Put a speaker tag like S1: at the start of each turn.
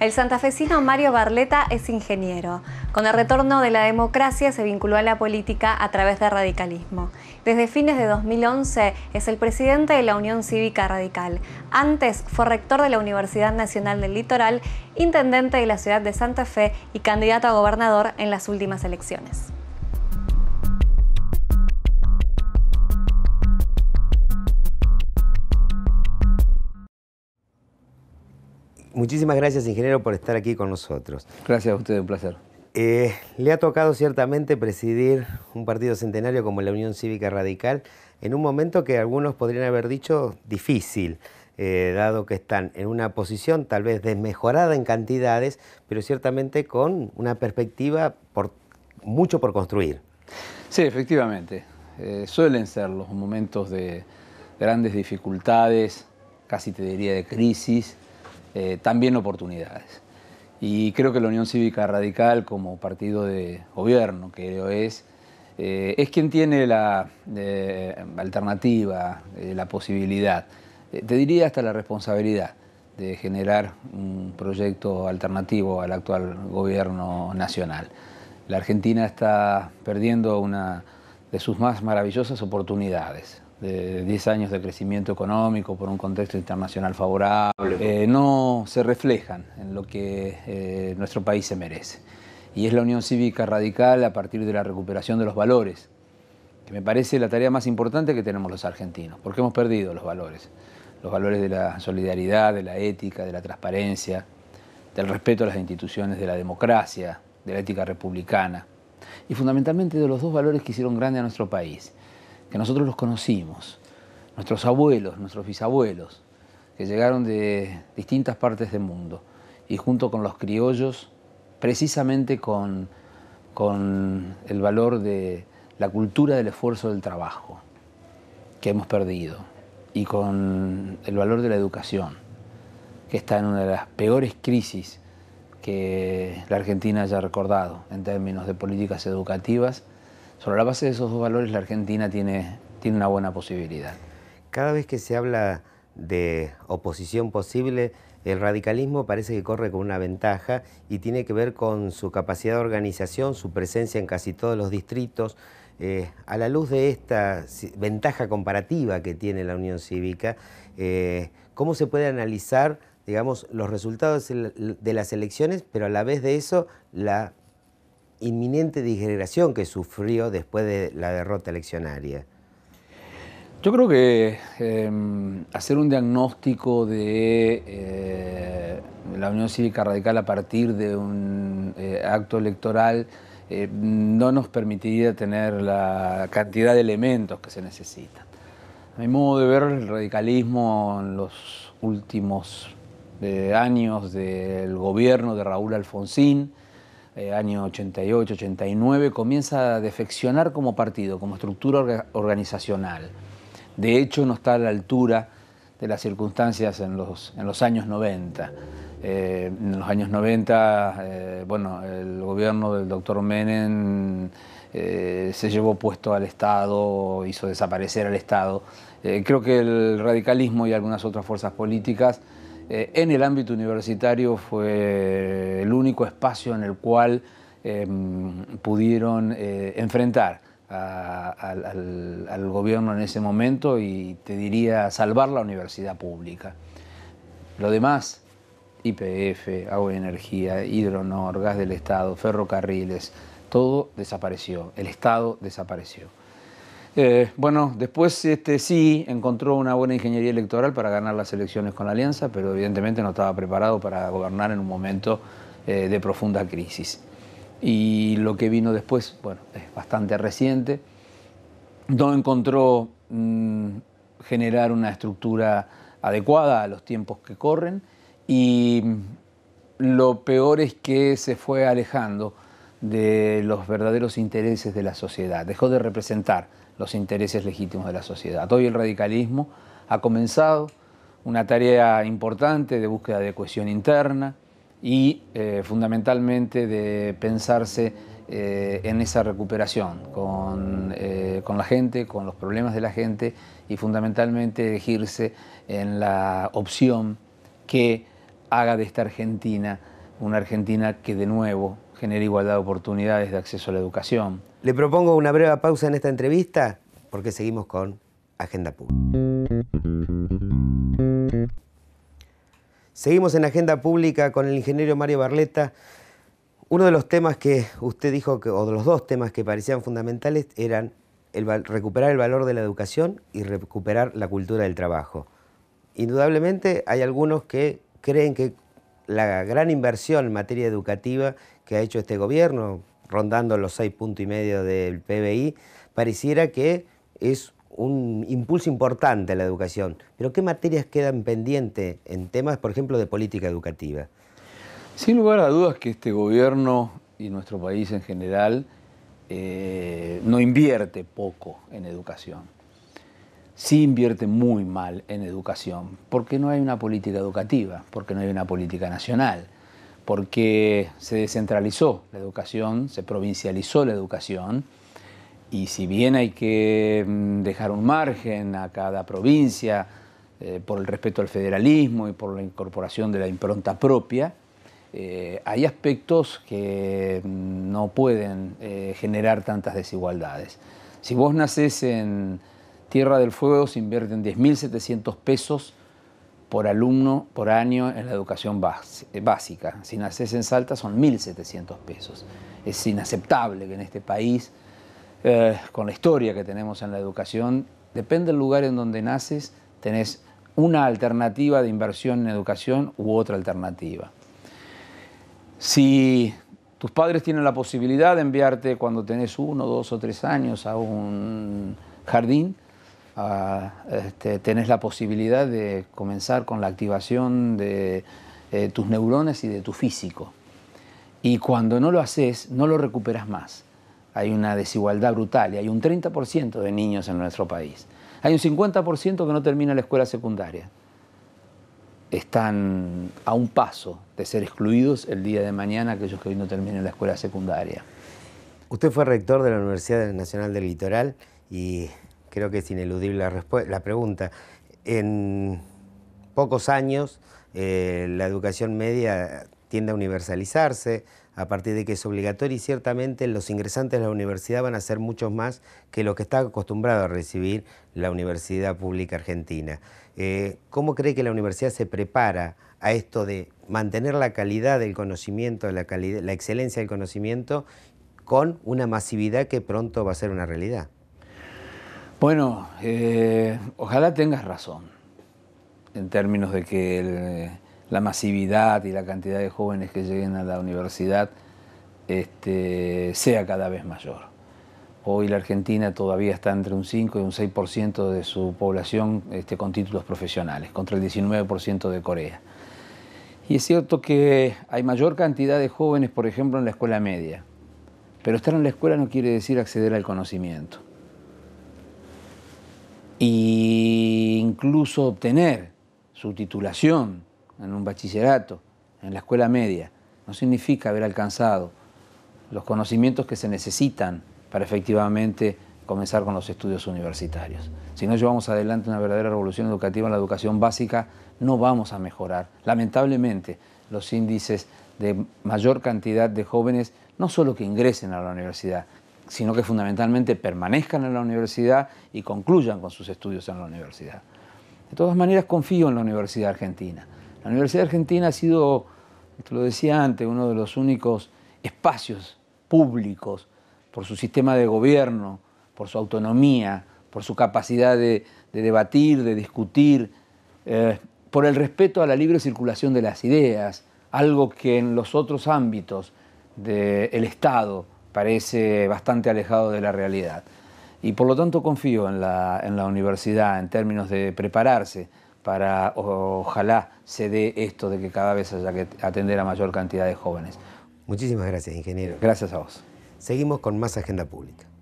S1: El santafesino Mario Barleta es ingeniero. Con el retorno de la democracia se vinculó a la política a través del radicalismo. Desde fines de 2011 es el presidente de la Unión Cívica Radical. Antes fue rector de la Universidad Nacional del Litoral, intendente de la ciudad de Santa Fe y candidato a gobernador en las últimas elecciones. Muchísimas gracias, ingeniero, por estar aquí con nosotros. Gracias a usted, un placer. Eh, le ha tocado ciertamente presidir un partido centenario como la Unión Cívica Radical en un momento que algunos podrían haber dicho difícil, eh, dado que están en una posición tal vez desmejorada en cantidades, pero ciertamente con una perspectiva por, mucho por construir. Sí, efectivamente.
S2: Eh, suelen ser los momentos de grandes dificultades, casi te diría de crisis, eh, también oportunidades. Y creo que la Unión Cívica Radical, como partido de gobierno, creo es, eh, es quien tiene la eh, alternativa, la posibilidad, te diría hasta la responsabilidad de generar un proyecto alternativo al actual gobierno nacional. La Argentina está perdiendo una de sus más maravillosas oportunidades de 10 años de crecimiento económico por un contexto internacional favorable, eh, no se reflejan en lo que eh, nuestro país se merece. Y es la unión cívica radical a partir de la recuperación de los valores, que me parece la tarea más importante que tenemos los argentinos, porque hemos perdido los valores, los valores de la solidaridad, de la ética, de la transparencia, del respeto a las instituciones, de la democracia, de la ética republicana, y fundamentalmente de los dos valores que hicieron grande a nuestro país, que nosotros los conocimos, nuestros abuelos, nuestros bisabuelos, que llegaron de distintas partes del mundo y junto con los criollos, precisamente con, con el valor de la cultura del esfuerzo del trabajo que hemos perdido y con el valor de la educación, que está en una de las peores crisis que la Argentina haya recordado en términos de políticas educativas sobre la base de esos dos valores la Argentina tiene, tiene una buena posibilidad.
S1: Cada vez que se habla de oposición posible, el radicalismo parece que corre con una ventaja y tiene que ver con su capacidad de organización, su presencia en casi todos los distritos. Eh, a la luz de esta ventaja comparativa que tiene la Unión Cívica, eh, ¿cómo se puede analizar digamos, los resultados de las elecciones, pero a la vez de eso la inminente degeneración que sufrió después de la derrota eleccionaria?
S2: Yo creo que em, hacer un diagnóstico de, eh, la Unión Cívica Radical a partir de un eh, acto electoral eh, no nos permitiría tener la cantidad de elementos que se necesitan. A mi modo de ver, el radicalismo en los últimos años del gobierno de Raúl Alfonsín, eh, año 88, 89, comienza a defeccionar como partido, como estructura organizacional. De hecho, no está a la altura de las circunstancias en los, en los años 90. Eh, en los años 90, eh, bueno, el gobierno del doctor Menem se llevó puesto al Estado, hizo desaparecer al Estado. creo que el radicalismo y algunas otras fuerzas políticas eh, en el ámbito universitario fue el único espacio en el cual em, pudieron eh, enfrentar al, gobierno en ese momento y te diría salvar la universidad pública. Lo demás, IPF, agua y energía, hidronor, gas del Estado, ferrocarriles, todo desapareció, el Estado desapareció. Eh, bueno, después este, sí encontró una buena ingeniería electoral para ganar las elecciones con la Alianza, pero evidentemente no estaba preparado para gobernar en un momento eh, de profunda crisis. Y lo que vino después, bueno, es bastante reciente. No encontró mm, generar una estructura adecuada a los tiempos que corren y mm, lo peor es que se fue alejando de los verdaderos intereses de la sociedad, dejó de representar los intereses legítimos de la sociedad. Hoy el radicalismo ha comenzado una tarea importante de búsqueda de cohesión interna y eh, fundamentalmente de pensarse eh, en esa recuperación con, eh, con, la gente, con los problemas de la gente y fundamentalmente elegirse en la opción que haga de esta Argentina una Argentina que de nuevo
S1: genera igualdad de oportunidades de acceso a la educación. Le propongo una breve pausa en esta entrevista porque seguimos con Agenda
S2: Pública.
S1: Seguimos en Agenda Pública con el ingeniero Mario Barleta. Uno de los temas que usted dijo, que, o de los dos temas que parecían fundamentales, eran recuperar el valor de la educación y recuperar la cultura del trabajo. Indudablemente hay algunos que creen que la gran inversión en materia educativa que ha hecho este gobierno, rondando los seis puntos y medio del PBI, pareciera que es un impulso importante a la educación. Pero ¿qué materias quedan pendientes en temas, por ejemplo, de política educativa?
S2: Sin lugar a dudas que este gobierno y nuestro país en general eh, no invierte poco en educación sí invierte muy mal en educación, porque no hay una política educativa, porque no hay una política nacional, porque se descentralizó la educación, se provincializó la educación, y si bien hay que mm, dejar un margen a cada provincia eh, por el respeto al federalismo y por la incorporación de la impronta propia, eh, hay aspectos que mm, no pueden eh, generar tantas desigualdades. Si vos nacés en Tierra del Fuego se invierte en 10.700 pesos por alumno por año en la educación eh, básica. Si naces en Salta son 1.700 pesos. Es inaceptable que en este país, eh, con la historia que tenemos en la educación, depende del lugar en donde naces, tenés una alternativa de inversión en educación u otra alternativa. Si tus padres tienen la posibilidad de enviarte cuando tenés uno, dos o tres años a un jardín, este, tenés la posibilidad de comenzar con la activación de eh, tus neurones y de tu físico. Y cuando no lo haces, no lo recuperas más. Hay una desigualdad brutal y hay un 30% de niños en nuestro país. Hay un 50% que no termina la escuela secundaria. Están a un paso de ser excluidos el día de mañana aquellos que hoy no terminen la escuela secundaria.
S1: Usted fue rector de la Universidad Nacional del Litoral y creo que es ineludible la, pregunta. En pocos años eh, la educación media tiende a universalizarse a partir de que es obligatorio y ciertamente los ingresantes de la universidad van a ser muchos más que lo que está acostumbrado a recibir la Universidad Pública Argentina. Eh, ¿Cómo cree que la universidad se prepara a esto de mantener la calidad del conocimiento, la excelencia del conocimiento con una masividad que pronto va a ser una realidad? Bueno, eh, ojalá tengas razón
S2: en términos de que la masividad y la cantidad de jóvenes que lleguen a la universidad este, sea cada vez mayor. Hoy la Argentina todavía está entre un 5 y un 6% de su población este, con títulos profesionales, contra el 19% de Corea. Y es cierto que hay mayor cantidad de jóvenes, por ejemplo, en la escuela media, pero estar en la escuela no quiere decir acceder al conocimiento e incluso obtener su titulación en un bachillerato, en la escuela media, no significa haber alcanzado los conocimientos que se necesitan para efectivamente comenzar con los estudios universitarios. Si no llevamos adelante una verdadera revolución educativa en la educación básica, no vamos a mejorar. Lamentablemente, los índices de mayor cantidad de jóvenes, no solo que ingresen a la universidad, sino que fundamentalmente permanezcan en la universidad y concluyan con sus estudios en la universidad. De todas maneras, confío en la Universidad Argentina. La Universidad Argentina ha sido, te lo decía antes, uno de los únicos espacios públicos por su sistema de gobierno, por su autonomía, por su capacidad de, debatir, de discutir, eh, por el respeto a la libre circulación de las ideas, algo que en los otros ámbitos del Estado, parece bastante alejado de la realidad. Y por lo tanto confío en la, en la universidad en términos de prepararse para, ojalá
S1: se dé esto de que cada vez haya que atender a mayor cantidad de jóvenes. Muchísimas gracias, ingeniero. Gracias a vos. Seguimos con más agenda pública.